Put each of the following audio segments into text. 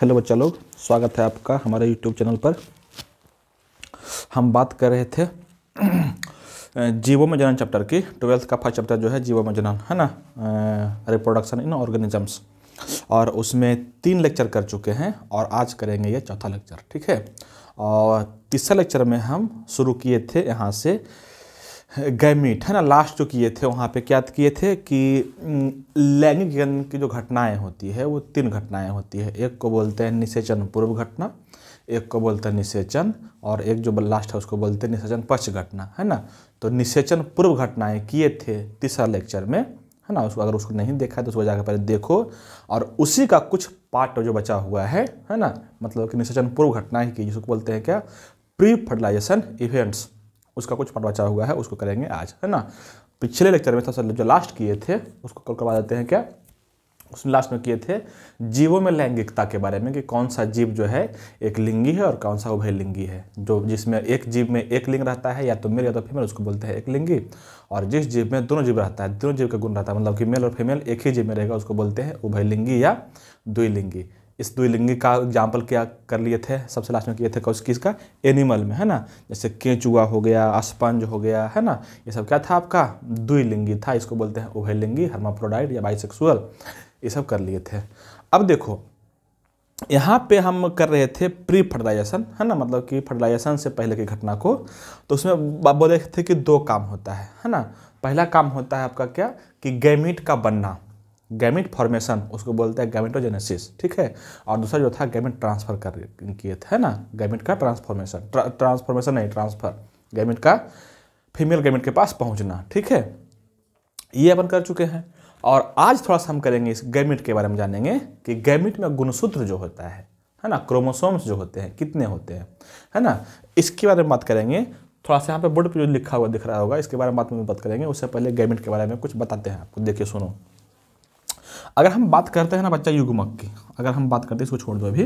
hello बच्चा लोग स्वागत है आपका हमारे यूट्यूब चैनल पर हम बात कर रहे थे जीवो में जनन चैप्टर की ट्वेल्थ का फर्स्ट चैप्टर जो है जीवो में जनन है ना रिप्रोडक्शन इन ऑर्गेनिजम्स और उसमें तीन लेक्चर कर चुके हैं और आज करेंगे ये चौथा लेक्चर ठीक है और तीसरा लेक्चर में हम शुरू किए थे यहाँ से गैमिट है ना लास्ट जो किए थे वहाँ पे क्या किए थे कि लैंगिक जन की जो घटनाएं होती है वो तीन घटनाएं होती है एक को बोलते हैं निषेचन पूर्व घटना एक को बोलते हैं निषेचन और एक जो लास्ट है उसको बोलते हैं निषेचन पक्ष घटना है ना तो निषेचन पूर्व घटनाएं किए थे तीसरा लेक्चर में है ना उसको अगर उसको नहीं देखा है तो उसको जाकर पहले देखो और उसी का कुछ पार्ट जो बचा हुआ है है ना मतलब कि निषेचन पूर्व घटना ही की जिसको बोलते हैं क्या प्री फर्टिलाइजेशन इवेंट्स उसका कुछ पार्ट बचा हुआ है उसको करेंगे आज है ना पिछले लेक्चर में सबसे जो लास्ट किए थे उसको कल करवा देते हैं क्या उसने लास्ट में किए थे जीवों में लैंगिकता के बारे में कि कौन सा जीव जो है एक लिंगी है और कौन सा उभय लिंगी है जो जिसमें एक जीव में एक लिंग रहता है या तो मेल या तो फीमेल उसको बोलते हैं एक लिंगी और जिस जीव में दोनों जीव रहता है दोनों जीव का गुण रहता है मतलब कि मेल और फीमेल एक ही जीव में रहेगा उसको बोलते हैं उभय लिंगी या द्विलिंगी इस द्विलिंगी का एग्जाम्पल क्या कर लिए थे सबसे लास्ट में किए थे कौश किसका एनिमल में है ना जैसे केंचुआ हो गया स्पंज हो गया है ना ये सब क्या था आपका द्विलिंगी था इसको बोलते हैं उभयलिंगी हर्माफ्रोडाइट या बाइसेक्सुअल ये सब कर लिए थे अब देखो यहाँ पे हम कर रहे थे प्री फर्टिलाइजेशन है ना मतलब कि फर्टिलाइजेशन से पहले की घटना को तो उसमें बोले थे कि दो काम होता है है ना पहला काम होता है आपका क्या कि गैमिट का बनना गैमिट फॉर्मेशन उसको बोलते हैं गैमिटोजेनेसिस ठीक है और दूसरा जो था गैमिट ट्रांसफर कर किए थे ना गैमिट का ट्रांसफॉर्मेशन ट्रांसफॉर्मेशन नहीं ट्रांसफर गैमिट का फीमेल गैमिट के पास पहुंचना ठीक है ये अपन कर चुके हैं और आज थोड़ा सा हम करेंगे इस गैमिट के बारे में जानेंगे कि गैमिट में गुणसूत्र जो होता है है ना क्रोमोसोम्स जो होते हैं कितने होते हैं है ना इसके बारे में बात करेंगे थोड़ा सा यहाँ पे बोर्ड पे जो लिखा हुआ दिख रहा होगा इसके बारे में बात में बात करेंगे उससे पहले गैमिट के बारे में कुछ बताते हैं आपको देखिए सुनो अगर हम बात करते हैं ना बच्चा युग्मक की अगर हम बात करते हैं इसको छोड़ दो अभी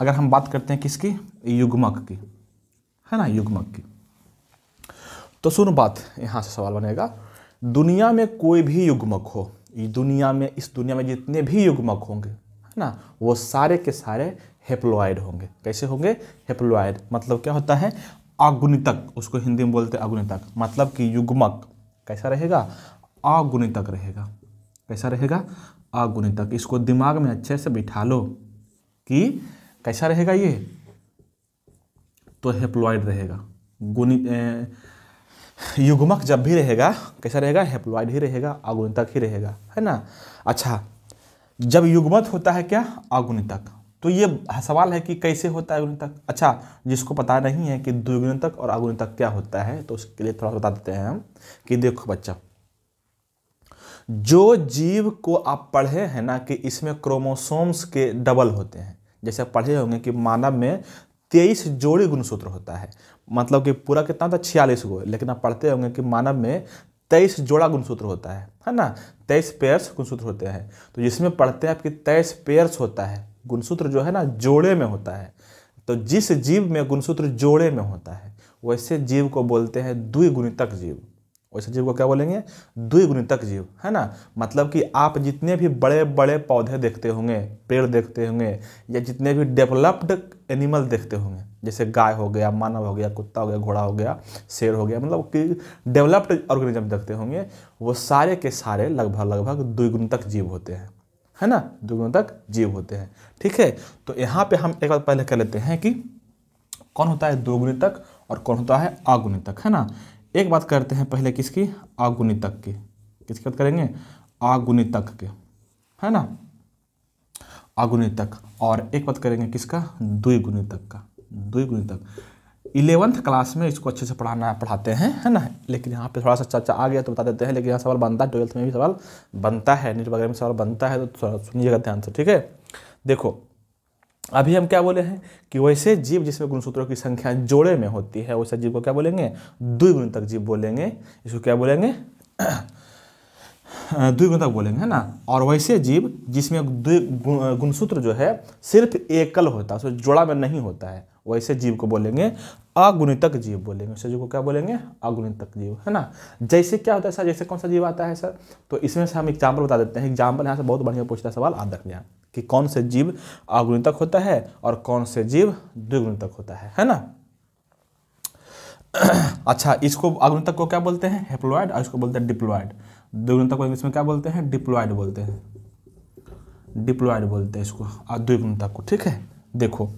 अगर हम बात करते हैं किसकी युग्मक की है ना युग्मक की तो सुन बात यहाँ से सवाल बनेगा दुनिया में कोई भी युग्मक हो दुनिया में इस दुनिया में जितने भी युग्मक होंगे है ना वो सारे के सारे हेप्लोइड होंगे कैसे होंगे हेप्लोइड मतलब क्या होता है अगुणितक उसको हिंदी में बोलते हैं अगुणितक मतलब कि युग्मक कैसा रहेगा अगुणितक रहेगा कैसा रहेगा अगुणितक तक इसको दिमाग में अच्छे से बिठा लो कि कैसा रहेगा ये तो हेप्लॉइड रहेगा गुणित युग्मक जब भी रहेगा कैसा रहेगा हेप्लॉइड ही रहेगा अगुणितक ही रहेगा है ना अच्छा जब युग्मत होता है क्या अगुणितक तो ये सवाल है कि कैसे होता है अगुणितक अच्छा जिसको पता नहीं है कि द्विगुणितक और अगुणितक क्या होता है तो उसके लिए थोड़ा बता देते हैं हम कि देखो बच्चा जो जीव को आप पढ़े हैं ना कि इसमें क्रोमोसोम्स के डबल होते हैं जैसे आप पढ़े होंगे कि मानव में तेईस जोड़ी गुणसूत्र होता है मतलब कि पूरा कितना होता है छियालीस गो लेकिन आप पढ़ते होंगे कि मानव में तेईस जोड़ा गुणसूत्र होता है है ना तेईस पेयर्स गुणसूत्र होते हैं तो जिसमें पढ़ते हैं कि तेईस पेयर्स होता है गुणसूत्र जो है ना जोड़े में होता है तो जिस जीव में गुणसूत्र जोड़े में होता है वैसे जीव को बोलते हैं द्विगुणितक जीव वैसे जीव को क्या बोलेंगे द्विगुणितक जीव है ना मतलब कि आप जितने भी बड़े बड़े पौधे देखते होंगे पेड़ देखते होंगे या जितने भी डेवलप्ड एनिमल देखते होंगे जैसे गाय हो गया मानव हो गया कुत्ता हो गया घोड़ा हो गया शेर हो गया मतलब कि डेवलप्ड ऑर्गेनिज्म देखते होंगे वो सारे के सारे लगभग लगभग द्विगुणितक जीव होते हैं है ना द्विगुणितक जीव होते हैं ठीक है तो यहाँ पर हम एक बार पहले कह लेते हैं कि कौन होता है द्विगुणितक और कौन होता है अगुणितक है ना एक बात करते हैं पहले किसकी आगुणितक की किसकी बात करेंगे आगुणितक के है ना आगुणितक और एक बात करेंगे किसका द्विगुणितक का द्विगुणितक इलेवंथ क्लास में इसको अच्छे से पढ़ाना पढ़ाते हैं है ना लेकिन यहाँ पे थोड़ा सा चर्चा आ गया तो बता देते हैं लेकिन यहाँ सवाल बनता है ट्वेल्थ में भी सवाल बनता है नीट वगैरह में सवाल बनता है तो थोड़ा सुनिएगा ध्यान से ठीक है देखो अभी हम क्या बोले हैं कि वैसे जीव जिसमें गुणसूत्रों की संख्या जोड़े में होती है वैसे जीव को क्या बोलेंगे द्विगुण तक जीव बोलेंगे इसको क्या बोलेंगे द्विगुण तक बोलेंगे है ना और वैसे जीव जिसमें गुणसूत्र जो है सिर्फ एकल होता है उसमें जोड़ा में नहीं होता है वैसे जीव को बोलेंगे अगुणितक जीव बोलेंगे उसे जीव को क्या बोलेंगे अगुणितक जीव है ना जैसे क्या होता है सर जैसे कौन सा जीव आता है सर तो इसमें से हम एग्जाम्पल बता देते हैं एग्जाम्पल यहाँ से बहुत बढ़िया पूछता सवाल आप रख लिया कि कौन से जीव अगुणितक होता है और कौन से जीव द्विगुणितक होता है है ना अच्छा इसको अगुणितक को क्या बोलते हैं हेप्लोइड और इसको बोलते हैं डिप्लोइड द्विगुणितक को इंग्लिश में क्या बोलते हैं डिप्लोइड बोलते हैं डिप्लोइड बोलते हैं इसको और द्विगुणितक को ठीक है देखो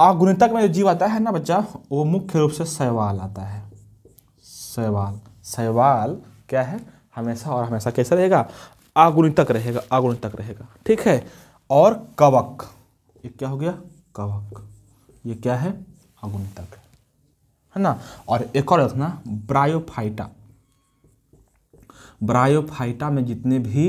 अगुणितक में जो जीव आता है ना बच्चा वो मुख्य रूप से शैवाल आता है शैवाल शैवाल क्या है हमेशा और हमेशा कैसा रहेगा आगुणितक रहेगा आगुणितक रहेगा ठीक है और कवक ये क्या हो गया कवक ये क्या है अगुंतक है है ना और एक और रखना ब्रायोफाइटा ब्रायोफाइटा में जितने भी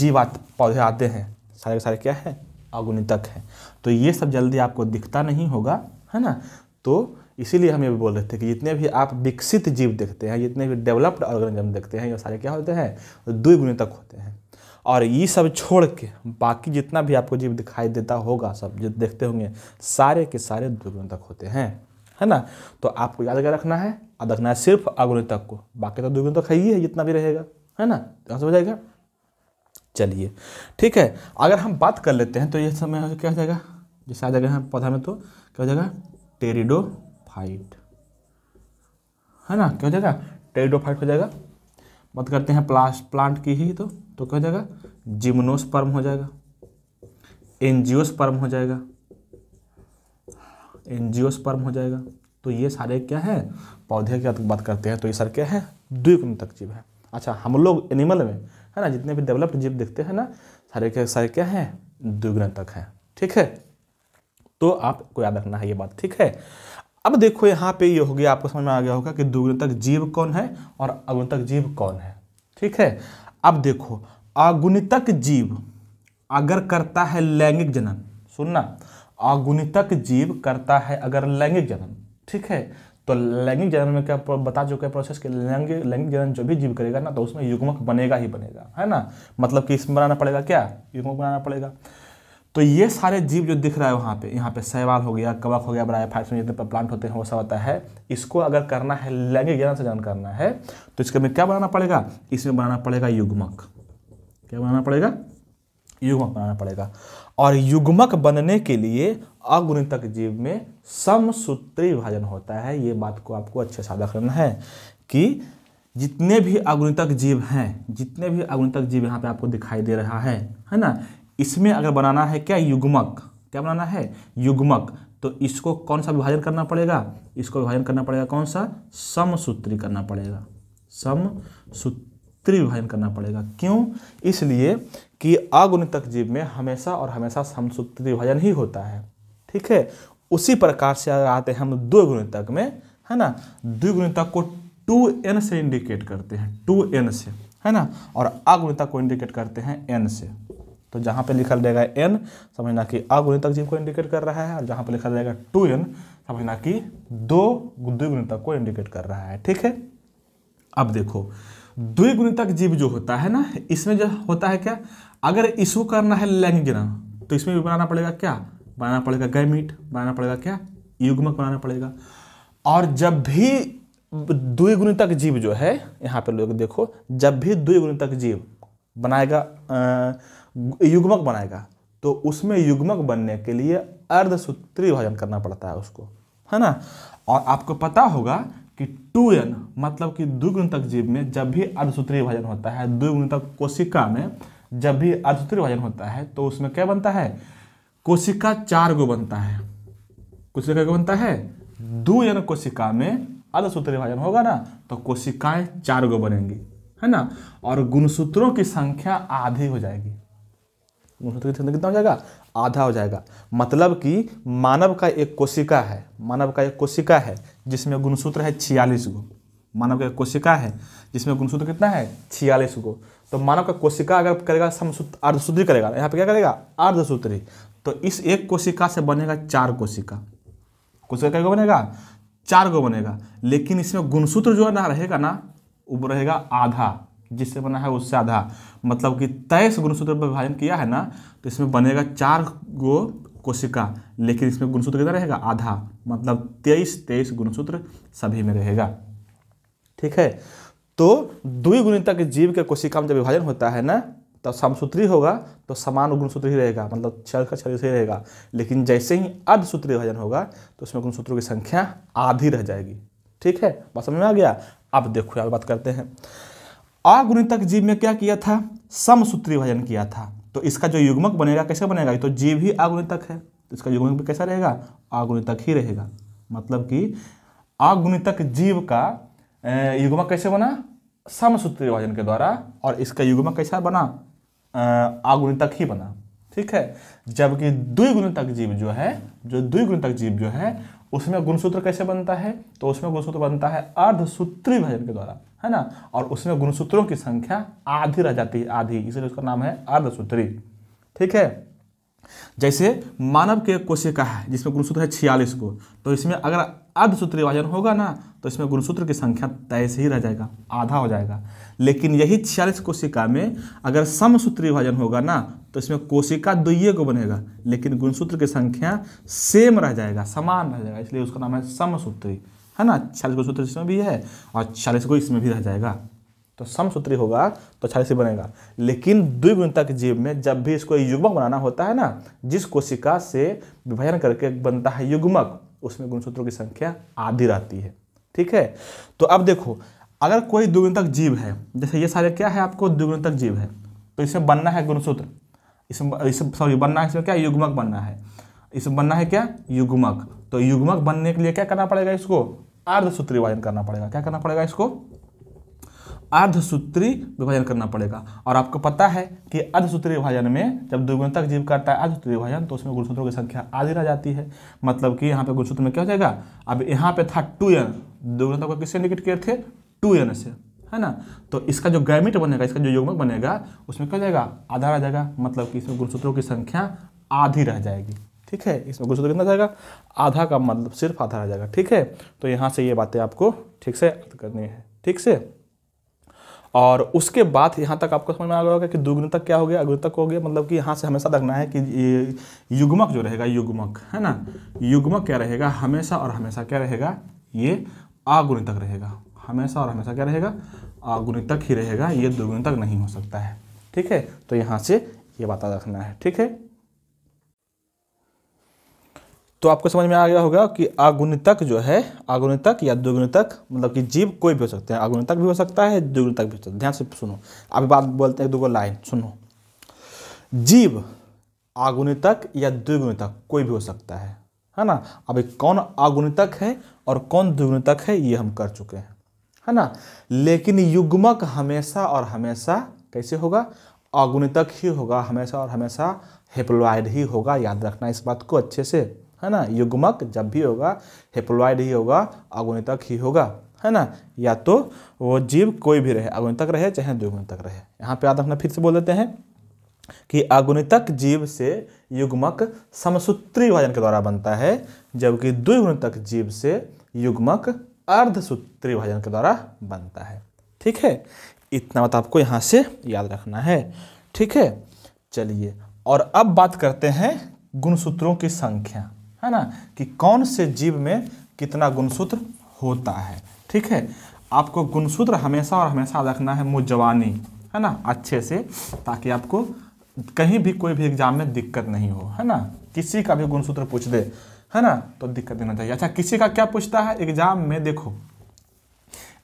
जीवात पौधे आते हैं सारे सारे क्या है अगुणितक है तो ये सब जल्दी आपको दिखता नहीं होगा है ना तो इसीलिए हम ये भी बोल रहे थे कि जितने भी आप विकसित जीव देखते हैं जितने भी डेवलप्ड ऑर्गेनिज्म देखते हैं ये सारे क्या होते हैं द्विगुणितक होते हैं और ये सब छोड़ के बाकी जितना भी आपको जीव दिखाई देता होगा सब जो देखते होंगे सारे के सारे दुर्गुण तक होते हैं है ना तो आपको याद कर रखना है और रखना है सिर्फ अगुण तक को बाकी तो दुर्गुण तक तो है ही है जितना भी रहेगा है ना से हो तो जाएगा चलिए ठीक है अगर हम बात कर लेते हैं तो ये समय क्या हो जाएगा जैसे आ जाएगा यहाँ पौधा में तो क्या हो जाएगा फाइट है ना क्या हो जाएगा फाइट हो जाएगा बात करते हैं प्लास्ट प्लांट की ही तो तो क्या हो जाएगा जिम्नोस्पर्म हो जाएगा एनजियोस्पर्म हो जाएगा एनजियोस्पर्म हो जाएगा तो ये सारे क्या है पौधे की बात करते हैं तो ये सर क्या है तक जीव है अच्छा हम लोग एनिमल में है ना जितने भी डेवलप्ड जीव देखते हैं ना सारे के सारे क्या है द्विगुण तक है ठीक है तो आपको याद रखना है ये बात ठीक है अब देखो यहाँ पे ये हो गया आपको समझ में आ गया होगा कि द्विगुण तक जीव कौन है और अगुण तक जीव कौन है ठीक है अब देखो अगुणितक जीव अगर करता है लैंगिक जनन सुनना अगुणितक जीव करता है अगर लैंगिक जनन ठीक है तो लैंगिक जनन में क्या बता चुके हैं प्रोसेस कि लैंगिक लैंगिक जनन जो भी जीव करेगा ना तो उसमें युग्मक बनेगा ही बनेगा है ना मतलब कि इसमें बनाना पड़ेगा क्या युग्मक बनाना पड़ेगा तो ये सारे जीव जो दिख रहा है वहाँ पे यहाँ पे सहवाल हो गया कवक हो गया बड़ा में जितने प्लांट होते हैं वो सब आता है इसको अगर करना है लैंगिक ज्ञान से ज्ञान करना है तो इसके में क्या बनाना पड़ेगा इसमें बनाना पड़ेगा युग्मक क्या बनाना पड़ेगा युग्मक बनाना पड़ेगा और युग्मक बनने के लिए अगुणितक जीव में समसूत्री विभाजन होता है ये बात को आपको अच्छे से याद रखना है कि जितने भी अगुणितक जीव हैं जितने भी अगुणितक जीव यहाँ पे आपको दिखाई दे रहा है है ना इसमें अगर बनाना है क्या युग्मक क्या बनाना है युग्मक तो इसको कौन सा विभाजन करना पड़ेगा इसको विभाजन करना पड़ेगा कौन सा समसूत्री करना पड़ेगा समसूत्री विभाजन करना पड़ेगा क्यों इसलिए कि अगुणितक जीव में हमेशा और हमेशा समसूत्री विभाजन ही होता है ठीक है उसी प्रकार से अगर आते हैं हम द्विगुणितक में है ना द्विगुणितक को टू एन से इंडिकेट करते हैं टू एन से है ना और अगुणितक को इंडिकेट करते हैं एन से तो जहाँ पे लिखा रहेगा एन समझना कि अगुणित जीव को इंडिकेट कर रहा है और जहाँ पे लिखा रहेगा टू एन समझना कि दो द्विगुणितक को इंडिकेट कर रहा है ठीक है अब देखो द्विगुणितक जीव जो होता है ना इसमें जो होता है क्या अगर इशू करना है लैंगिक तो इसमें भी बनाना पड़ेगा क्या बनाना पड़ेगा गैमिट बनाना पड़ेगा क्या युग्मक बनाना पड़ेगा और जब भी द्विगुणितक जीव जो है यहाँ पे लोग देखो जब भी द्विगुणितक जीव बनाएगा आ, युग्मक बनाएगा तो उसमें युग्मक बनने के लिए अर्धसूत्री विभाजन करना पड़ता है उसको है ना और आपको पता होगा कि टू एन मतलब कि दुगुण तक जीव में जब भी अर्धसूत्री विभाजन होता है द्विगुण तक कोशिका में जब भी अर्धसूत्री विभाजन होता है तो उसमें क्या बनता है कोशिका चार गो बनता है कोशिका क्या बनता है दो एन कोशिका में अर्धसूत्री विभाजन होगा ना तो कोशिकाएं चार गो बनेंगी है ना और गुणसूत्रों की संख्या आधी हो जाएगी कितना हो जाएगा आधा हो जाएगा मतलब कि मानव का एक कोशिका है मानव का एक कोशिका है जिसमें गुणसूत्र है छियालीस गो मानव का एक कोशिका है जिसमें गुणसूत्र कितना है छियालीस गो तो मानव का कोशिका अगर करेगा अर्धसूत्री करेगा यहाँ पे क्या करेगा अर्धसूत्री तो इस एक कोशिका से बनेगा चार कोशिका कोशिका क्या बनेगा चार गो बनेगा लेकिन इसमें गुणसूत्र जो है ना रहेगा ना वो रहेगा आधा जिससे बना है उससे आधा मतलब कि तेईस गुणसूत्र पर विभाजन किया है ना तो इसमें बनेगा चार गो कोशिका लेकिन इसमें गुणसूत्र कितना रहेगा आधा मतलब तेईस तेईस गुणसूत्र सभी में रहेगा ठीक है तो दुई गुणिता जीव के कोशिका में जब विभाजन होता है ना तो समसूत्री होगा तो समान गुणसूत्र ही रहेगा मतलब छल का छल ही रहेगा लेकिन जैसे ही अर्धसूत्र विभाजन होगा तो उसमें गुणसूत्रों की संख्या आधी रह जाएगी ठीक है बस समझ में आ गया अब देखो यार बात करते हैं अगुणितक जीव में क्या किया था समसूत्री भजन किया था तो इसका जो युग्मक बनेगा कैसे बनेगा तो जीव ही अगुणितक है तो इसका युग्मक भी कैसा रहेगा अगुणितक ही रहेगा मतलब कि अगुणितक जीव का युग्मक कैसे बना समसूत्री भजन के द्वारा और इसका युग्मक कैसा बना अगुणितक ही बना ठीक है जबकि द्विगुणितक जीव जो है जो द्विगुणितक जीव जो है उसमें गुणसूत्र कैसे बनता है तो उसमें गुणसूत्र बनता है अर्धसूत्री भजन के द्वारा है ना और उसमें गुणसूत्रों की संख्या आधी रह जाती है आधी इसलिए उसका नाम है अर्धसूत्री ठीक है जैसे मानव के कोशिका है जिसमें गुणसूत्र है छियालीस को तो इसमें अगर अर्धसूत्री भजन होगा ना तो इसमें गुणसूत्र की संख्या तय से ही रह जाएगा आधा हो जाएगा लेकिन यही छियालीस कोशिका में अगर समसूत्री विभाजन होगा ना तो इसमें कोशिका दुइये को बनेगा लेकिन गुणसूत्र की संख्या सेम रह जाएगा समान रह जाएगा इसलिए उसका नाम है समसूत्री है ना छियालीस को सूत्र इसमें भी है और छियालीस को इसमें भी रह जाएगा तो समसूत्री होगा तो छियालीस ही बनेगा लेकिन द्विगुणता के जीव में जब भी इसको युग्मक बनाना होता है ना जिस कोशिका से विभाजन करके बनता है युग्मक उसमें गुणसूत्रों की संख्या आधी रहती है ठीक है तो अब देखो अगर कोई द्विगुणतक जीव है जैसे ये सारे क्या है आपको दुगुणतक जीव है तो इसमें बनना है गुणसूत्र इसमें इस सॉरी बनना है इसमें क्या युग्मक बनना है इसमें बनना है क्या युग्मक तो युग्मक बनने के लिए क्या करना पड़ेगा इसको अर्धसूत्र विभाजन करना पड़ेगा क्या करना पड़ेगा इसको अर्धसूत्री विभाजन करना पड़ेगा और आपको पता है कि अर्धसूत्री विभाजन में जब द्विगुणतक जीव करता है अर्धसूत्री विभाजन तो उसमें गुणसूत्रों की संख्या आधी रह जाती है मतलब कि यहाँ पे गुणसूत्र में क्या हो जाएगा अब यहाँ पे था टू एन द्विगुणतक को किससे निकट किए थे टू एन से है ना तो इसका जो गैमिट बनेगा इसका जो युग्मक बनेगा उसमें क्या जाएगा आधा रह जाएगा मतलब कि इसमें गुणसूत्रों की संख्या आधी रह जाएगी ठीक है इसमें गुणसूत्र कितना जाएगा आधा का मतलब सिर्फ आधा रह जाएगा ठीक है तो यहाँ से ये बातें आपको ठीक से करनी है ठीक से और उसके बाद यहाँ तक आपको समझ में आ गया होगा कि दुग्न तक क्या हो गया अग्र तक हो गया मतलब कि यहाँ से हमेशा रखना है कि ये युग्मक जो रहेगा युग्मक है ना युग्मक क्या रहेगा हमेशा और हमेशा क्या रहेगा ये अगुणितक तक रहेगा हमेशा और हमेशा क्या रहेगा अगुणितक तक ही रहेगा ये दुगुण तक नहीं हो सकता है ठीक है तो यहाँ से ये बात रखना है ठीक है तो आपको समझ में आ गया होगा कि आगुणितक जो है आगुणितक या दुगुणितक मतलब कि जीव कोई भी हो सकते हैं आगुणितक भी हो सकता है दुगुणितक भी हो सकता है ध्यान से सुनो आप बात बोलते हैं एक दो लाइन सुनो जीव आगुणितक या द्विगुणितक कोई भी हो सकता है है ना अभी कौन आगुणितक है और कौन द्विगुणितक है ये हम कर चुके हैं है ना लेकिन युग्मक हमेशा और हमेशा कैसे होगा आगुणितक ही होगा हमेशा और हमेशा हेप्लॉयड ही होगा याद रखना इस बात को अच्छे से है ना युग्मक जब भी होगा हेप्लॉयड ही होगा अगुणितक ही होगा है ना या तो वो जीव कोई भी रहे अगुणितक रहे चाहे द्विगुणितक रहे यहाँ पे याद रखना फिर से बोल देते हैं कि अगुणितक जीव से युग्मक समसूत्री विभाजन के द्वारा बनता है जबकि द्विगुणितक जीव से युग्मक अर्धसूत्री विभाजन के द्वारा बनता है ठीक है इतना बात आपको यहाँ से याद रखना है ठीक है चलिए और अब बात करते हैं गुणसूत्रों की संख्या है ना कि कौन से जीव में कितना गुणसूत्र होता है ठीक है आपको गुणसूत्र हमेशा और हमेशा रखना है मुजवानी है ना अच्छे से ताकि आपको कहीं भी कोई भी एग्जाम में दिक्कत नहीं हो है ना किसी का भी गुणसूत्र पूछ दे है ना तो दिक्कत देना चाहिए अच्छा किसी का क्या पूछता है एग्जाम में देखो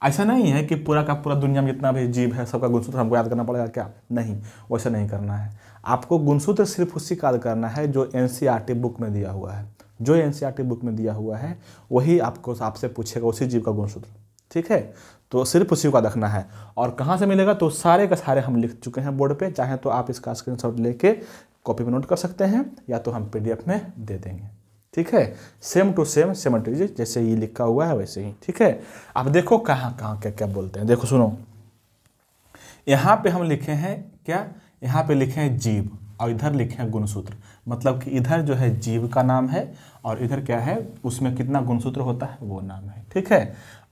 ऐसा नहीं है कि पूरा का पूरा दुनिया में जितना भी जीव है सबका गुणसूत्र हमको याद करना पड़ेगा क्या नहीं वैसा नहीं करना है आपको गुणसूत्र सिर्फ उसी का याद करना है जो एन बुक e में दिया हुआ है जो एन बुक e में दिया हुआ है वही आपको आपसे पूछेगा उसी जीव का गुणसूत्र ठीक है तो सिर्फ उसी का देखना है और कहाँ से मिलेगा तो सारे का सारे हम लिख चुके हैं बोर्ड पे चाहे तो आप इसका स्क्रीनशॉट लेके कॉपी में नोट कर सकते हैं या तो हम पीडीएफ में दे देंगे ठीक है सेम टू सेम सेमेट्रीज जैसे ये लिखा हुआ है वैसे ही ठीक है अब देखो कहाँ कहाँ क्या क्या बोलते हैं देखो सुनो यहाँ पे हम लिखे हैं क्या यहाँ पे लिखे हैं जीव और इधर लिखे हैं गुणसूत्र मतलब कि इधर जो है जीव का नाम है और इधर क्या है उसमें कितना गुणसूत्र होता है वो नाम है ठीक है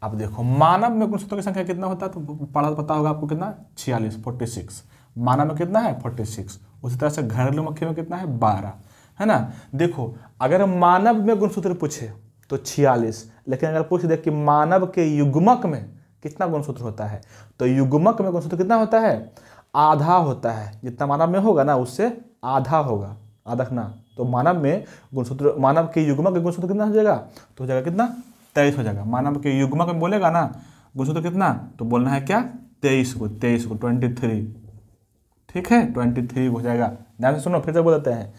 अब देखो मानव में गुणसूत्रों की संख्या कितना होता है तो पढ़ा पता होगा आपको कितना छियालीस फोर्टी सिक्स मानव में कितना है फोर्टी सिक्स उसी तरह से घरेलू मक्खी में कितना है बारह है ना देखो अगर मानव में गुणसूत्र पूछे तो छियालीस लेकिन अगर पूछ दे कि मानव के युग्मक में कितना गुणसूत्र होता है तो युग्मक में गुणसूत्र कितना होता है आधा होता है जितना मानव में होगा ना उससे आधा होगा आधा तो मानव में गुणसूत्र मानव के युग्मक का गुणसूत्र कितना हो जाएगा तो हो जाएगा कितना तेईस हो जाएगा मानव के युग्मक में बोलेगा ना गुणसूत्र कितना तो बोलना है क्या तेईस को तेईस को ट्वेंटी थ्री ठीक है ट्वेंटी थ्री हो जाएगा ध्यान से सुनो फिर से बोलते हैं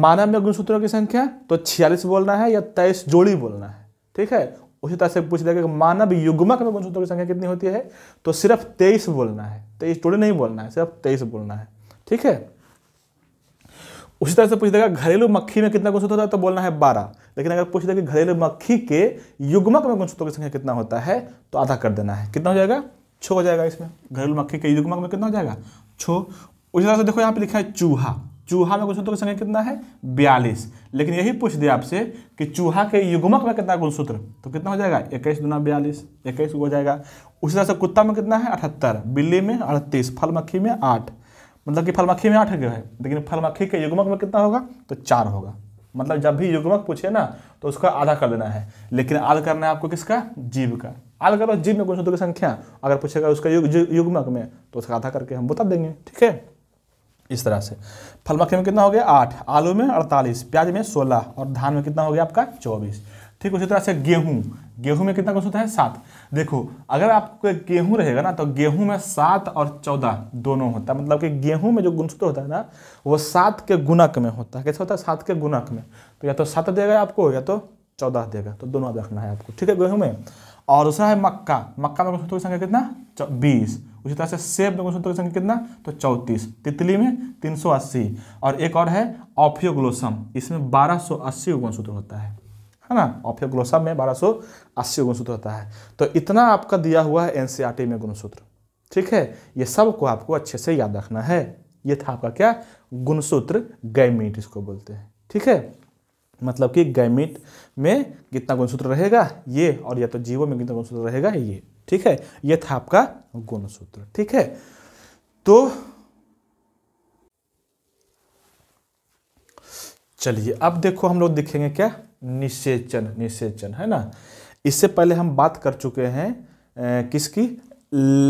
मानव में गुणसूत्रों की संख्या तो छियालीस बोलना है या तेईस जोड़ी बोलना है ठीक है उसी तरह से पूछ देगा कि मानव युग्मक में गुणसूत्रों की संख्या कितनी होती है तो सिर्फ तेईस बोलना है तेईस जोड़ी नहीं बोलना है सिर्फ तेईस बोलना है ठीक है उसी तरह से पूछ देगा घरेलू मक्खी में कितना गुणसूत्र होता है तो बोलना है बारह लेकिन अगर पूछ देगा कि घरेलू मक्खी के युग्मक में गुणसूत्रों की संख्या कितना होता है तो आधा कर देना है कितना हो जाएगा छो हो जाएगा इसमें घरेलू मक्खी के युग्मक में कितना हो जाएगा छो उसी तरह से देखो यहाँ पे लिखा है चूहा चूहा में गुणसूत्रों की संख्या कितना है बयालीस लेकिन यही पूछ दे आपसे कि चूहा के युग्मक में कितना गुणसूत्र तो कितना हो जाएगा इक्कीस दूना बयालीस इक्कीस हो जाएगा उसी तरह से कुत्ता में कितना है अठहत्तर बिल्ली में अड़तीस फल मक्खी में आठ मतलब कि फलमक्खी में आठ युग है लेकिन फलमक्खी के युग्मक में कितना होगा तो चार होगा मतलब जब भी युग्मक पूछे ना तो उसका आधा कर देना है लेकिन आल करना है आपको किसका जीव का आल करो जीव में कुछ की संख्या अगर पूछेगा उसका युग युग्मक में तो उसका आधा करके हम बता देंगे ठीक है इस तरह से फल मक्खी में कितना हो गया आठ आलू में अड़तालीस प्याज में सोलह और धान में कितना हो गया आपका चौबीस ठीक उसी तरह से गेहूँ गेहूं में कितना क्वेश्चन होता है सात देखो अगर आपको गेहूं रहेगा ना तो गेहूं में सात और चौदह दोनों होता है मतलब कि गेहूं में जो गुणसूत्र होता है ना वो सात के गुणक में होता है कैसे होता है सात के गुणक में तो या तो सात देगा आपको या तो चौदह देगा तो दोनों रखना है आपको ठीक है गेहूं में और दूसरा है मक्का मक्का में गुणसूत्र की संख्या कितना बीस उसी तरह से सेब में गुणसूत्र की संख्या कितना तो चौंतीस तितली में तीन सौ अस्सी और एक और है ऑफियोग्लोसम इसमें बारह सौ अस्सी गुणसूत्र होता है है ना और फिर ग्लोसा में बारह सौ अस्सी गुणसूत्र होता है तो इतना आपका दिया हुआ है एन e में गुणसूत्र ठीक है ये सब को आपको अच्छे से याद रखना है ये था आपका क्या गुणसूत्र गैमिट इसको बोलते हैं ठीक है मतलब कि गैमिट में कितना गुणसूत्र रहेगा ये और या तो जीवो में कितना गुणसूत्र रहेगा ये ठीक है ये था आपका गुणसूत्र ठीक है तो चलिए अब देखो हम लोग दिखेंगे क्या निषेचन निषेचन है ना इससे पहले हम बात कर चुके हैं किसकी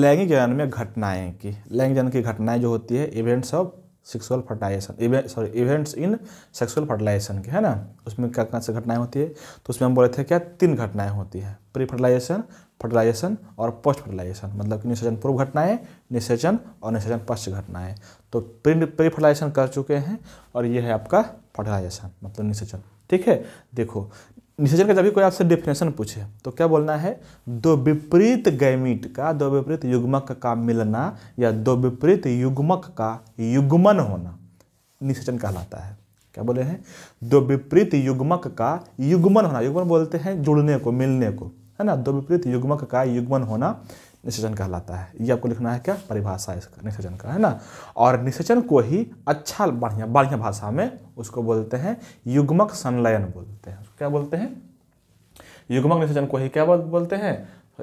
लैंगिक जनन में घटनाएं की लैंगिक जनन की घटनाएं जो होती है events of sexual fertilisation sorry events in sexual fertilisation के है ना उसमें क्या कहाँ से घटनाएं होती है तो उसमें हम बोले थे क्या तीन घटनाएं होती हैं प्री फर्टिलाइजेशन फर्टिलाइजेशन और पोस्ट फर्टिलाइजेशन मतलब कि निषेचन पूर्व घटनाएं निषेचन और निषेचन पश्च घटनाएं तो प्री फर्टिलाइजेशन कर चुके हैं और ये है आपका फर्टिलाइजेशन मतलब निषेचन ठीक है देखो निषेचन का जब भी कोई आपसे डिफिनेशन पूछे तो क्या बोलना है दो विपरीत गैमिट का दो विपरीत युग्मक का मिलना या दो विपरीत युग्मक का युग्मन होना निषेचन कहलाता है क्या बोले हैं दो विपरीत युग्मक का युग्मन होना युग्मन बोलते हैं जुड़ने को मिलने को है ना दो विपरीत युग्मक का युग्मन होना निषेचन कहलाता है ये आपको लिखना है क्या परिभाषा इसका निषेचन का है ना और निषेचन को ही अच्छा बढ़िया बढ़िया भाषा में उसको बोलते हैं युग्मक संलयन बोलते हैं क्या बोलते हैं युग्मक निषेचन को ही क्या बोलते हैं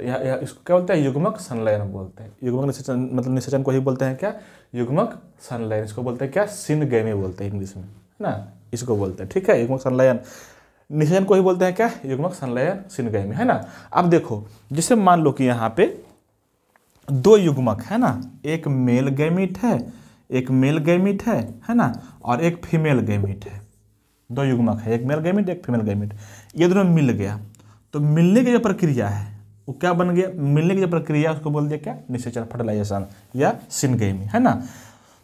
या, या इसको क्या बोलते हैं युग्मक संलयन बोलते हैं युग्मक निषेचन मतलब निषेचन को ही बोलते हैं क्या युग्मक संलयन इसको बोलते हैं क्या गैमी बोलते हैं इंग्लिश में है ना इसको बोलते हैं ठीक है युग्मक संलयन निषेचन को ही बोलते हैं क्या युग्मक संलयन सिन गैमी है ना अब देखो जिसे मान लो कि यहाँ पे दो युग्मक है ना एक मेल गैमिट है एक मेल गैमिट है है ना और एक फीमेल गैमिट है दो युग्मक है एक मेल गैमिट एक फीमेल गैमिट ये दोनों मिल गया तो मिलने की जो प्रक्रिया है वो क्या बन गया मिलने की जो प्रक्रिया उसको बोल दिया क्या निषेचन फर्टिलाइजेशन या गैमी है ना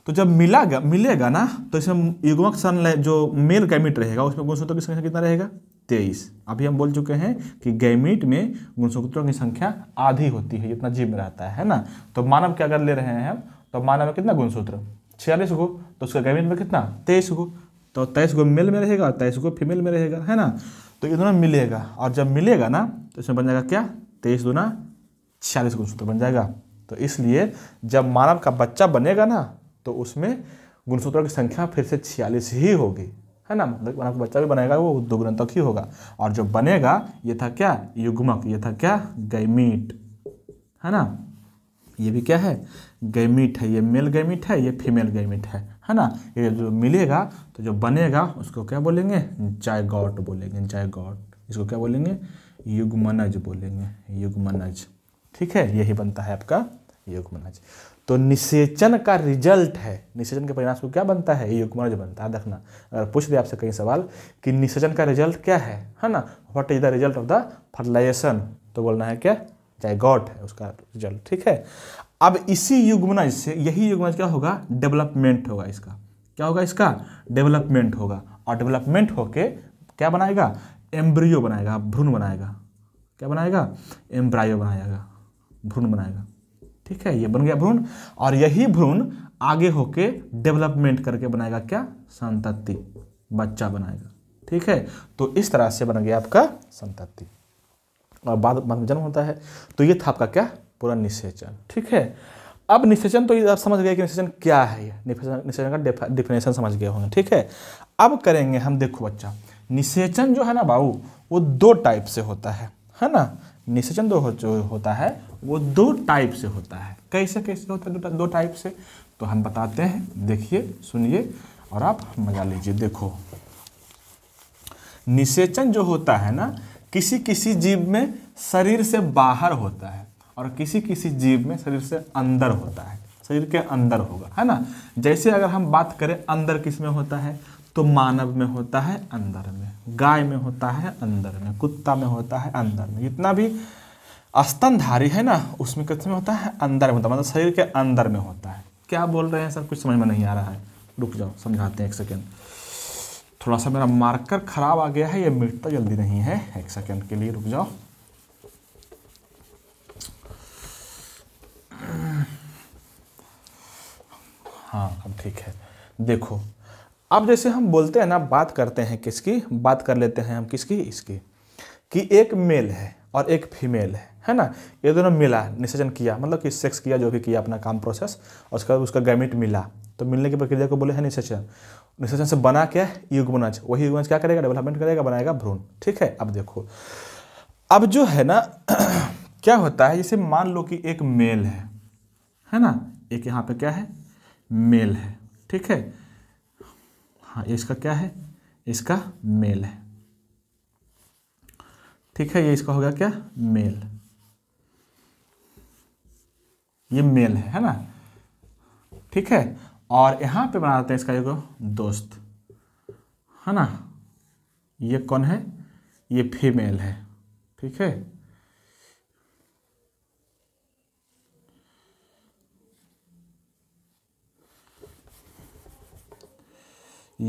तो जब मिला मिलेगा ना तो इसमें युग्मक सन जो मेल गैमिट रहेगा उसमें गुणसूत्रों की संख्या कितना रहेगा तेईस अभी हम बोल चुके हैं कि गैमीट में गुणसूत्रों की संख्या आधी होती है जितना जीव में रहता है है ना तो मानव क्या अगर ले रहे हैं हम तो मानव में कितना गुणसूत्र छियालीस गो तो उसका गैमीट में कितना तेईस गो तो तेईस गो मेल में रहेगा और तेईस गो फीमेल में रहेगा है ना तो ये दोनों मिलेगा और जब मिलेगा ना तो इसमें बन जाएगा क्या तेईस दूना छियालीस गुणसूत्र बन जाएगा तो इसलिए जब मानव का बच्चा बनेगा ना तो उसमें गुणसूत्रों की संख्या फिर से छियालीस ही होगी है ना मतलब आपका बच्चा भी बनेगा वो उद्योग्रंथक ही होगा और जो बनेगा ये था क्या युग्मक ये था क्या गैमीट है ना ये भी क्या है गैमीट है ये मेल गैमीट है ये फीमेल गैमीट है है ना ये जो मिलेगा तो जो बनेगा उसको क्या बोलेंगे जायगॉट बोलेंगे जायगॉट इसको क्या बोलेंगे युग्मनज बोलेंगे युग्मनज ठीक है यही बनता है आपका युग्मनज तो निषेचन का रिजल्ट है निषेचन के परिणाम को क्या बनता है ये युगमर्ज बनता है देखना अगर पूछ दे आपसे कहीं सवाल कि निषेचन का रिजल्ट क्या है है ना what is the result of the fertilisation तो बोलना है क्या जयगॉट है उसका रिजल्ट ठीक है अब इसी युगमनज से यही युगमनज क्या होगा डेवलपमेंट होगा इसका क्या होगा इसका डेवलपमेंट होगा और डेवलपमेंट होके क्या बनाएगा एम्ब्रियो बनाएगा भ्रूण बनाएगा क्या बनाएगा एम्ब्रायो बनाएगा भ्रूण बनाएगा ठीक है ये बन गया भ्रूण और यही भ्रूण आगे होके डेवलपमेंट करके बनाएगा क्या संतति बच्चा बनाएगा ठीक है तो इस तरह से बन गया आपका संतति और बाद बाद में जन्म होता है तो ये था आपका क्या पूरा निषेचन ठीक है अब निषेचन तो ये आप समझ गए कि निषेचन क्या है ये निषेचन का डिफिनेशन समझ गए होंगे ठीक है अब करेंगे हम देखो बच्चा निषेचन जो है ना बाबू वो दो टाइप से होता है है ना निषेचन दो हो, जो होता है वो दो टाइप से होता है कैसे कैसे होता है दो टाइप से तो हम बताते हैं देखिए सुनिए और आप मजा लीजिए देखो निषेचन जो होता है ना किसी किसी जीव में शरीर से बाहर होता है और किसी किसी जीव में शरीर से अंदर होता है शरीर के अंदर होगा है ना जैसे अगर हम बात करें अंदर किस में होता है तो मानव में होता है अंदर में गाय में होता है अंदर में कुत्ता में होता है अंदर में जितना भी स्तनधारी है ना उसमें कितने में होता है अंदर में होता है मतलब शरीर के अंदर में होता है क्या बोल रहे हैं सर कुछ समझ में नहीं आ रहा है रुक जाओ समझाते हैं एक सेकेंड थोड़ा सा मेरा मार्कर खराब आ गया है ये मिटता जल्दी नहीं है एक सेकेंड के लिए रुक जाओ हाँ अब ठीक है देखो अब जैसे हम बोलते हैं ना बात करते हैं किसकी बात कर लेते हैं हम किसकी इसकी कि एक मेल है और एक फीमेल है है ना ये दोनों मिला निषेचन किया मतलब कि सेक्स किया जो भी किया अपना काम प्रोसेस और उसका उसका गैमिट मिला तो मिलने की प्रक्रिया को बोले है निषेचन निषेचन से बना क्या है युगमनज वही युगमनज क्या करेगा डेवलपमेंट करेगा बनाएगा भ्रूण ठीक है अब देखो अब जो है ना क्या होता है जैसे मान लो कि एक मेल है है ना एक यहाँ पे क्या है मेल है ठीक है हाँ इसका क्या है इसका मेल है ठीक है ये इसका हो गया क्या मेल ये मेल है है ना ठीक है और यहाँ पे बना देते हैं इसका एगो दोस्त है ना ये कौन है ये फीमेल है ठीक है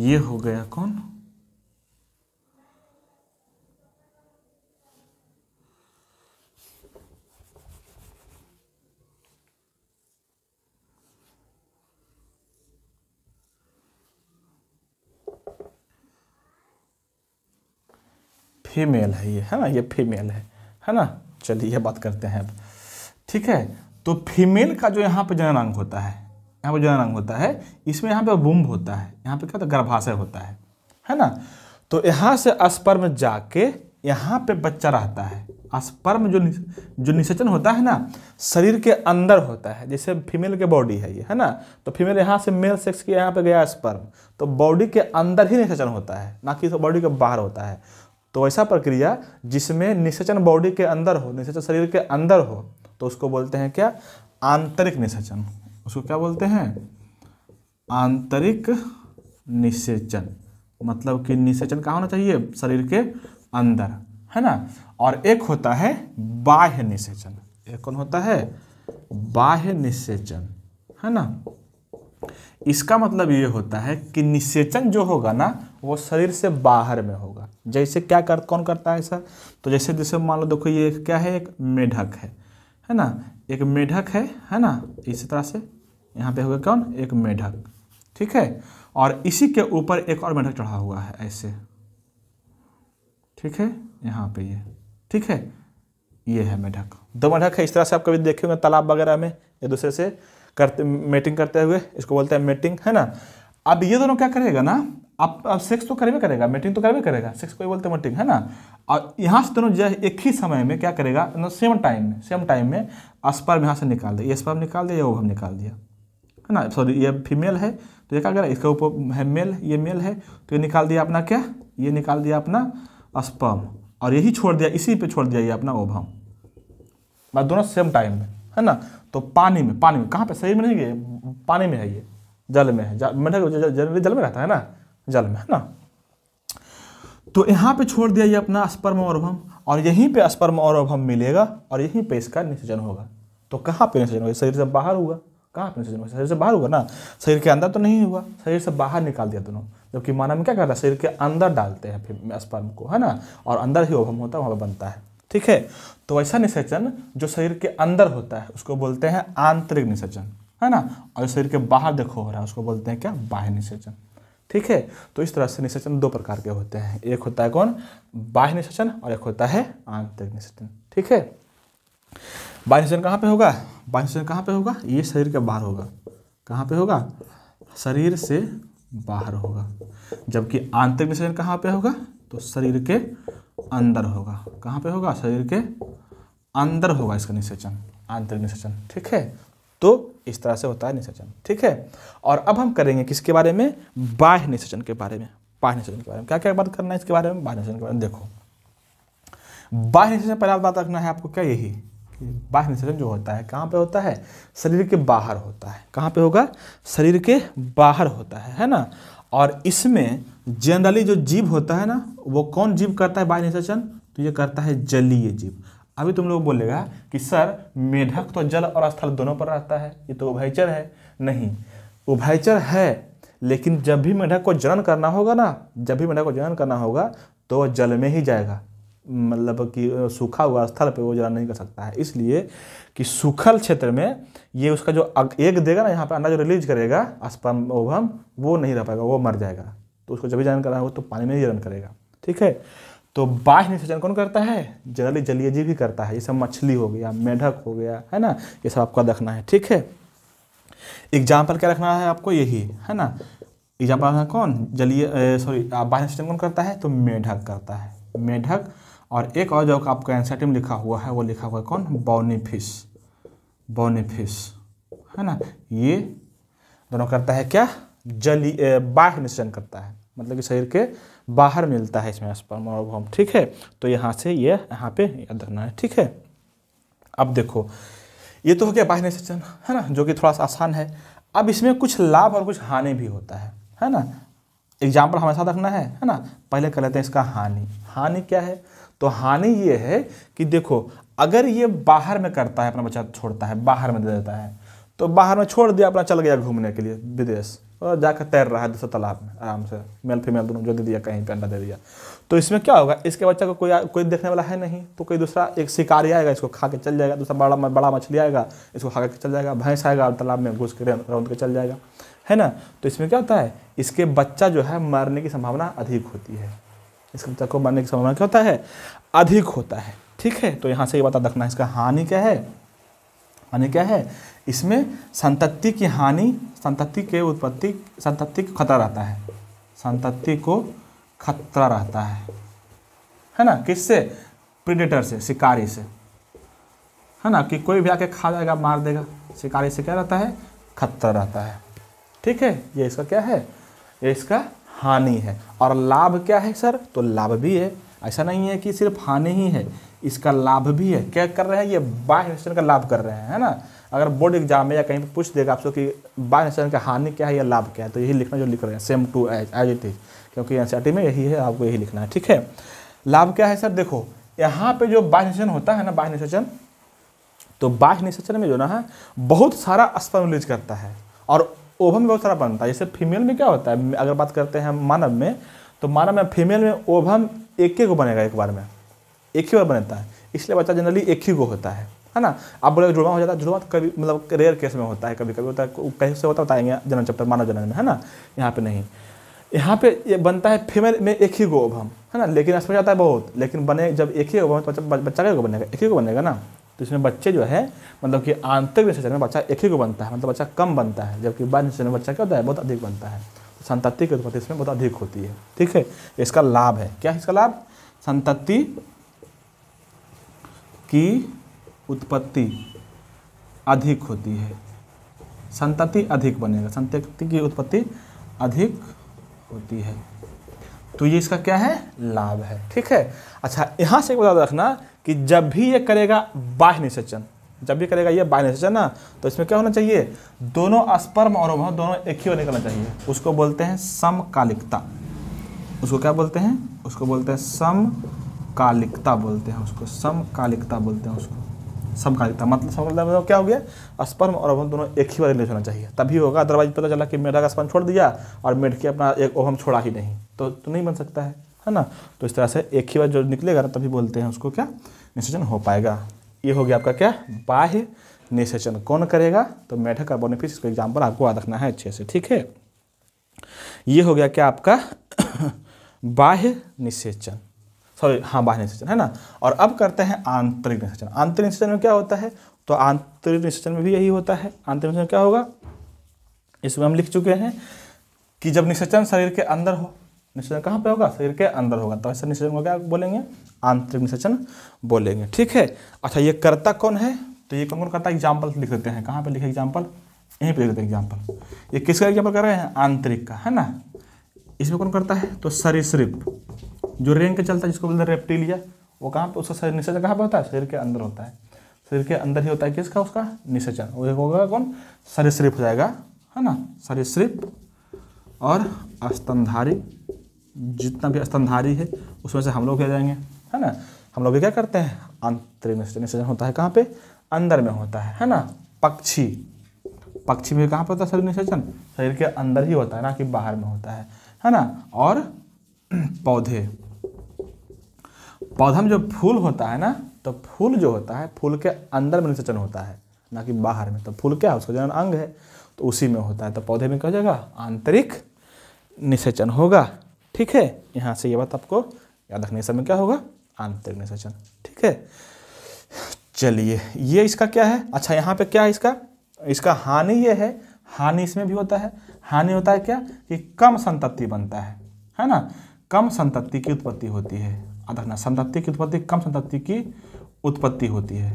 ये हो गया कौन फीमेल है ये है ना ये फीमेल है है ना चलिए यह बात करते हैं अब ठीक है तो फीमेल का जो यहाँ पर जननांग होता है यहाँ पर जननांग होता है इसमें यहाँ पर बुम्ब होता है यहाँ पर क्या होता है गर्भाशय होता है है ना तो यहाँ से स्पर्म जाके यहाँ पे बच्चा रहता है स्पर्म जो नि, जो निषेचन होता है ना शरीर के अंदर होता है जैसे फीमेल के बॉडी है ये है ना तो फीमेल यहाँ से मेल सेक्स के यहाँ पे गया स्पर्म तो बॉडी के अंदर ही निषेचन होता है ना कि बॉडी के बाहर होता है तो ऐसा प्रक्रिया जिसमें निषेचन बॉडी के अंदर हो निषेचन शरीर के अंदर हो तो उसको बोलते हैं क्या आंतरिक निषेचन उसको क्या बोलते हैं आंतरिक निषेचन मतलब कि निषेचन कहाँ होना चाहिए शरीर के अंदर है ना और एक होता है बाह्य निषेचन एक कौन होता है बाह्य निषेचन है ना इसका मतलब ये होता है कि निषेचन जो होगा ना वो शरीर से बाहर में होगा जैसे क्या कर कौन करता है सर तो जैसे जैसे मान लो देखो ये क्या है एक मेढक है है ना एक मेढक है है ना इसी तरह से यहाँ पे होगा कौन एक मेढक ठीक है और इसी के ऊपर एक और मेढक चढ़ा हुआ है ऐसे ठीक है यहाँ पे ये ठीक है ये है मेढक दो मेढक है इस तरह से आप कभी देखे तालाब वगैरह में एक दूसरे से करते मेटिंग करते हुए इसको बोलते हैं मेटिंग है ना अब ये दोनों क्या करेगा ना आप, आप सेक्स तो करेबे करेगा मेटिंग तो करेबे करेगा सेक्स को बोलते मेटिंग है ना और यहाँ से दोनों जय एक ही समय में क्या करेगा सेम टाइम में सेम टाइम में स्पर्म यहाँ से निकाल दे ये स्पर्म निकाल दिया वो हम निकाल दिया है ना सॉरी ये फीमेल है तो ये क्या करें इसके ऊपर है मेल ये मेल है तो ये निकाल दिया अपना क्या ये निकाल दिया अपना स्पर्म और यही छोड़ दिया इसी पे छोड़ दिया ये अपना ओभम बस दोनों सेम टाइम में है ना तो पानी में पानी में कहाँ पे शरीर में नहीं गए पानी में है ये जल में है जल में रहता है ना जल में है ना तो यहाँ पे छोड़ दिया ये अपना स्पर्म और भम और यहीं पे स्पर्म और भम मिलेगा और यहीं पे इसका निषेचन होगा तो कहाँ पे निषेचन होगा शरीर से बाहर हुआ कहाँ पे निषेचन होगा शरीर से बाहर हुआ ना शरीर के अंदर तो नहीं हुआ शरीर से बाहर निकाल दिया दोनों जबकि माना में क्या करता है शरीर के अंदर डालते हैं फिर स्पर्म को है ना और अंदर ही ओभम होता है वहाँ पर बनता है ठीक है तो ऐसा निषेचन जो शरीर के अंदर होता है उसको बोलते हैं आंतरिक निषेचन है ना और शरीर के बाहर देखो हो रहा है उसको बोलते हैं क्या बाह्य निषेचन ठीक है तो इस तरह से निषेचन दो प्रकार के होते हैं एक होता है कौन बाह्य निषेचन और एक होता है आंतरिक निषेचन ठीक है बाह्य निषेचन कहाँ पे होगा बाह्य निषेचन कहाँ पे होगा ये शरीर के बाहर होगा कहाँ पे होगा शरीर से बाहर होगा जबकि आंतरिक निषेचन कहाँ पे होगा तो शरीर के अंदर होगा कहाँ पे होगा शरीर के अंदर होगा इसका निषेचन आंतरिक निषेचन ठीक है तो इस तरह से होता है निसर्जन ठीक है और अब हम करेंगे किसके बारे में बाह्य निसर्जन के बारे में बाह्य निसर्जन के बारे में क्या क्या बात करना है इसके बारे में बाह्य निसर्जन के बारे में देखो बाह्य निसर्जन पहला बात रखना है आपको क्या यही बाह्य निसर्जन जो होता है कहाँ पे होता है शरीर के बाहर होता है कहाँ पे होगा शरीर के बाहर होता है है ना और इसमें जनरली जो जीव होता है ना वो कौन जीव करता है बाह्य निसर्जन तो ये करता है जलीय जीव अभी तुम लोग बोलेगा कि सर मेढक तो जल और स्थल दोनों पर रहता है ये तो उभयचर है नहीं उभयचर है लेकिन जब भी मेढक को जनन करना होगा ना जब भी मेढक को जनन करना होगा तो जल में ही जाएगा मतलब कि सूखा हुआ स्थल पे वो जला नहीं कर सकता है इसलिए कि सूखल क्षेत्र में ये उसका जो एक देगा ना यहाँ पे अंडा जो रिलीज करेगा अस्पम ओभम वो नहीं रह पाएगा वो मर जाएगा तो उसको जब भी जनन करना होगा तो पानी में ही जलन करेगा ठीक है तो बाह्य निषेचन कौन करता है जनरली जलीय जीव ही करता है जैसे मछली हो गया मेढक हो गया है ना ये सब आपका देखना है ठीक है एग्जाम्पल क्या रखना है आपको यही है ना एग्जाम्पल रखना कौन जलीय सॉरी बाह्य निषेचन कौन करता है तो मेढक करता है मेढक और एक और जो आपका एनसाइट में लिखा हुआ है वो लिखा हुआ है कौन बॉनीफिश फिश है ना ये दोनों करता है क्या जली बाह्य निषेचन करता है मतलब कि शरीर के बाहर मिलता है इसमें स्पर्म और ओवम ठीक है तो यहाँ से ये यहाँ पे याद रखना है ठीक है अब देखो ये तो हो गया निषेचन है ना जो कि थोड़ा सा आसान है अब इसमें कुछ लाभ और कुछ हानि भी होता है है ना एग्जाम्पल हमेशा रखना है है ना पहले कर लेते हैं इसका हानि हानि क्या है तो हानि ये है कि देखो अगर ये बाहर में करता है अपना बच्चा छोड़ता है बाहर में दे देता है तो बाहर में छोड़ दिया अपना चल गया घूमने के लिए विदेश और जाकर तैर रहा है दूसरे तालाब में आराम से मेल फीमेल दोनों जो दे दिया कहीं पर अंडा दे दिया तो इसमें क्या होगा इसके बच्चा को कोई कोई देखने वाला है नहीं तो कोई दूसरा एक शिकारी आएगा इसको खा के चल जाएगा दूसरा बड़ा बड़ा मछली आएगा इसको खा के चल जाएगा भैंस आएगा और तालाब में घुस के रौंद के चल जाएगा है ना तो इसमें क्या होता है इसके बच्चा जो है मरने की संभावना अधिक होती है इसके बच्चा को मरने की संभावना क्या होता है अधिक होता है ठीक है तो यहाँ से ये बता रखना इसका हानि क्या है माने क्या है इसमें संतति की हानि संतति के उत्पत्ति संतति को खतरा रहता है संतति को खतरा रहता है है ना किससे प्रिडेटर से शिकारी से है ना कि कोई भी आके खा जाएगा मार देगा शिकारी से क्या रहता है खतरा रहता है ठीक है ये इसका क्या है ये इसका हानि है और लाभ क्या है सर तो लाभ भी है ऐसा नहीं है कि सिर्फ हानि ही है इसका लाभ भी है क्या कर रहे हैं ये बाह्य निरीक्षण का लाभ कर रहे हैं है ना अगर बोर्ड एग्जाम में या कहीं पर पूछ देगा आपसे कि बाह्य निरीक्षण का हानि क्या है या लाभ क्या है तो यही लिखना जो लिख रहे हैं same to as as it is क्योंकि एन में यही है आपको यही लिखना है ठीक है लाभ क्या है सर देखो यहाँ पे जो बाह्य निषेचन होता है ना बाह्य निषेचन तो बाह्य निषेचन में जो ना है बहुत सारा स्पर्म रिलीज करता है और ओभम में बहुत सारा बनता है जैसे फीमेल में क्या होता है अगर बात करते हैं मानव में तो मानव में फीमेल में ओभम एक ही को बनेगा एक बार में एक ही बार बनता है इसलिए बच्चा जनरली एक ही को होता है है ना आप बोले जुड़वा हो जाता है जुड़वा तो कभी मतलब रेयर केस में होता है कभी कभी होता है कैसे से होता बताएंगे जनरल चैप्टर मानव जनरल में है ना यहाँ पे नहीं यहाँ पे ये बनता है फीमेल में एक ही गो अब हम है ना लेकिन इसमें जाता है बहुत लेकिन बने जब एक ही गो तो बच्चा बच्चा का बनेगा एक ही को बनेगा ना तो इसमें बच्चे जो है मतलब कि आंतरिक निषेचन में बच्चा एक ही को बनता है मतलब बच्चा कम बनता है जबकि बाहर निषेचन में बच्चा क्या होता है बहुत अधिक बनता है संतति की उत्पत्ति इसमें बहुत अधिक होती है ठीक है इसका लाभ है क्या इसका लाभ संतति की उत्पत्ति अधिक होती है संतति अधिक बनेगा संतति की उत्पत्ति अधिक होती है तो ये इसका क्या है लाभ है ठीक है अच्छा यहां से एक बात रखना कि जब भी ये करेगा बाह्य निषेचन जब भी करेगा ये बाइनेशन ना तो इसमें क्या होना चाहिए दोनों स्पर्म और ओवम दोनों एक ही होने चाहिए उसको बोलते हैं समकालिकता उसको क्या बोलते हैं उसको बोलते हैं समकालिकता बोलते हैं उसको समकालिकता बोलते हैं उसको समकालिकता मतलब समकालिकता मतलब क्या हो गया स्पर्म और ओवम दोनों एक ही बार होना चाहिए तभी होगा अदरवाइज पता चला कि मेढक स्पर्म छोड़ दिया और मेढकी अपना एक ओहम छोड़ा ही नहीं तो, तो नहीं बन सकता है है ना तो इस तरह से एक ही बार जो निकलेगा ना तभी बोलते हैं उसको क्या निषेचन हो पाएगा ये हो गया आपका क्या बाह्य निषेचन कौन करेगा तो मेढक का बोनिफिस इसको एग्जाम्पल आपको याद रखना है अच्छे से ठीक है ये हो गया क्या आपका बाह्य निषेचन सॉरी हाँ बाह्य निषेचन है ना और अब करते हैं आंतरिक निषेचन आंतरिक निषेचन में क्या होता है तो आंतरिक निषेचन में भी यही होता है आंतरिक निषेचन क्या होगा इसमें हम लिख चुके हैं कि जब निषेचन शरीर के अंदर हो निषेचन कहाँ पे होगा शरीर के अंदर होगा तो ऐसा निषेचन को क्या बोलेंगे आंतरिक निषेचन बोलेंगे ठीक है अच्छा ये कर्ता कौन है तो ये कौन कौन है एग्जाम्पल लिख देते हैं कहाँ पर लिखे एग्जाम्पल यहीं पर लिख देते हैं एग्जाम्पल ये किसका एग्जाम्पल कर रहे हैं आंतरिक का है ना इसमें कौन करता है तो सरीसृप जो रेंग के चलता है जिसको बोलते हैं रेप्टीलिया वो कहाँ पर उसका शरीर निषेचन कहाँ पर होता है शरीर के अंदर होता है शरीर के अंदर ही होता है किसका उसका निषेचन वो होगा कौन सरीसृप हो जाएगा है ना सरीसृप और स्तनधारी जितना भी स्तनधारी है उसमें से हम लोग कह जाएंगे है ना हम लोग भी क्या करते हैं आंतरिक निषेचन होता है कहाँ पे अंदर में होता है है ना पक्षी पक्षी में कहाँ पर होता है शरीर निषेचन शरीर के अंदर ही होता है ना कि बाहर में होता है है ना और पौधे पौधा में जो फूल होता है ना तो फूल जो होता है फूल के अंदर में निषेचन होता है ना कि बाहर में तो फूल क्या है उसका जनन अंग है तो उसी में होता है तो पौधे में क्या हो जाएगा आंतरिक निषेचन होगा ठीक है यहाँ से ये बात आपको याद रखने समय क्या होगा आंत निषेचन ठीक है चलिए ये इसका क्या है अच्छा यहाँ पे क्या है इसका इसका हानि ये है हानि इसमें भी होता है हानि होता है क्या कि कम संतति बनता है है ना कम संतति की उत्पत्ति होती है अधना रखना संतति की उत्पत्ति कम संतति की उत्पत्ति होती है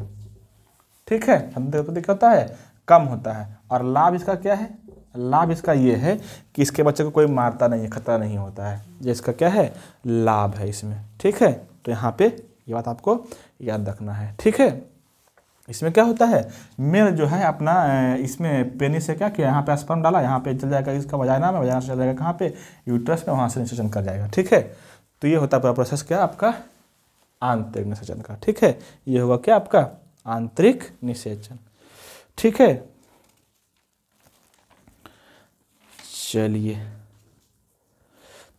ठीक है संतति उत्पत्ति क्या होता है कम होता है और लाभ इसका क्या है लाभ इसका ये है कि इसके बच्चे को कोई मारता नहीं है खतरा नहीं होता है ये इसका क्या है लाभ है इसमें ठीक है तो यहाँ पे ये बात आपको याद रखना है ठीक है इसमें क्या होता है मेल जो है अपना इसमें पेनी से क्या किया यहाँ पे स्पर्म डाला यहाँ पे चल जाएगा इसका वजाइना में वजाइना से चल जाएगा कहाँ पे यूट्रस में वहाँ से निषेचन कर जाएगा ठीक है तो ये होता है पूरा प्रोसेस क्या आपका आंतरिक निषेचन का ठीक है ये होगा क्या आपका आंतरिक निषेचन ठीक है चलिए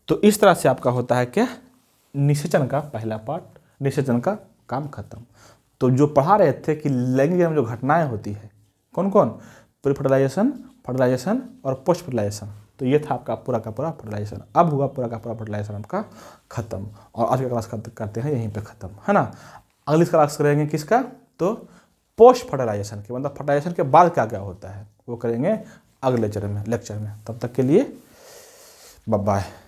तो इस तरह से आपका होता है क्या निषेचन का पहला पार्ट निषेचन का काम खत्म तो जो पढ़ा रहे थे कि लैंगिक जो घटनाएं होती है कौन कौन प्री फर्टिलाइजेशन फर्टिलाइजेशन और पोस्ट फर्टिलाइजेशन तो ये था आपका पूरा का पूरा फर्टिलाइजेशन अब हुआ पूरा का पूरा फर्टिलाइजेशन आपका खत्म और आज का क्लास करते हैं यहीं पर खत्म है ना अगली क्लास करेंगे किसका तो पोस्ट फर्टिलाइजेशन के मतलब फर्टिलाइजेशन के बाद क्या क्या होता है वो करेंगे अगले लेक्चर में लेक्चर में तब तक के लिए बाय